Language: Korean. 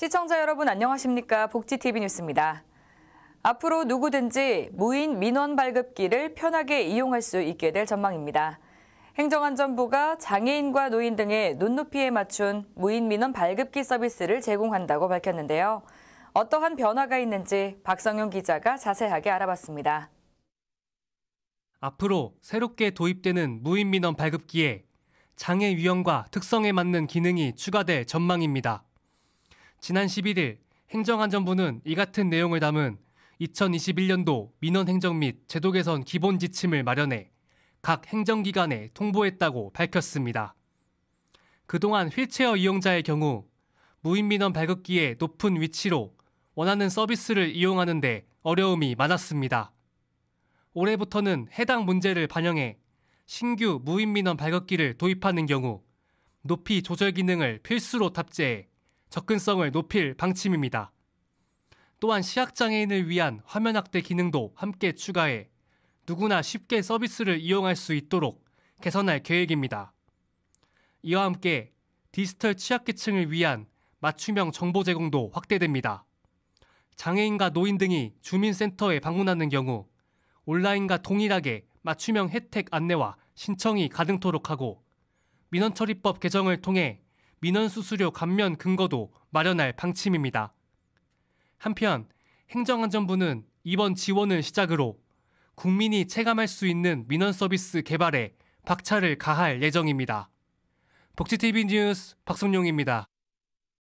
시청자 여러분 안녕하십니까? 복지TV 뉴스입니다. 앞으로 누구든지 무인 민원 발급기를 편하게 이용할 수 있게 될 전망입니다. 행정안전부가 장애인과 노인 등의 눈높이에 맞춘 무인 민원 발급기 서비스를 제공한다고 밝혔는데요. 어떠한 변화가 있는지 박성용 기자가 자세하게 알아봤습니다. 앞으로 새롭게 도입되는 무인 민원 발급기에 장애 유형과 특성에 맞는 기능이 추가될 전망입니다. 지난 11일 행정안전부는 이 같은 내용을 담은 2021년도 민원 행정 및 제도 개선 기본 지침을 마련해 각 행정기관에 통보했다고 밝혔습니다. 그동안 휠체어 이용자의 경우 무인민원 발급기의 높은 위치로 원하는 서비스를 이용하는데 어려움이 많았습니다. 올해부터는 해당 문제를 반영해 신규 무인민원 발급기를 도입하는 경우 높이 조절 기능을 필수로 탑재해 접근성을 높일 방침입니다. 또한 시각장애인을 위한 화면 확대 기능도 함께 추가해 누구나 쉽게 서비스를 이용할 수 있도록 개선할 계획입니다. 이와 함께 디지털 취약계층을 위한 맞춤형 정보 제공도 확대됩니다. 장애인과 노인 등이 주민센터에 방문하는 경우 온라인과 동일하게 맞춤형 혜택 안내와 신청이 가능토록 하고 민원처리법 개정을 통해 민원 수수료 감면 근거도 마련할 방침입니다. 한편 행정안전부는 이번 지원을 시작으로 국민이 체감할 수 있는 민원 서비스 개발에 박차를 가할 예정입니다. 복지TV 뉴스 박성용입니다.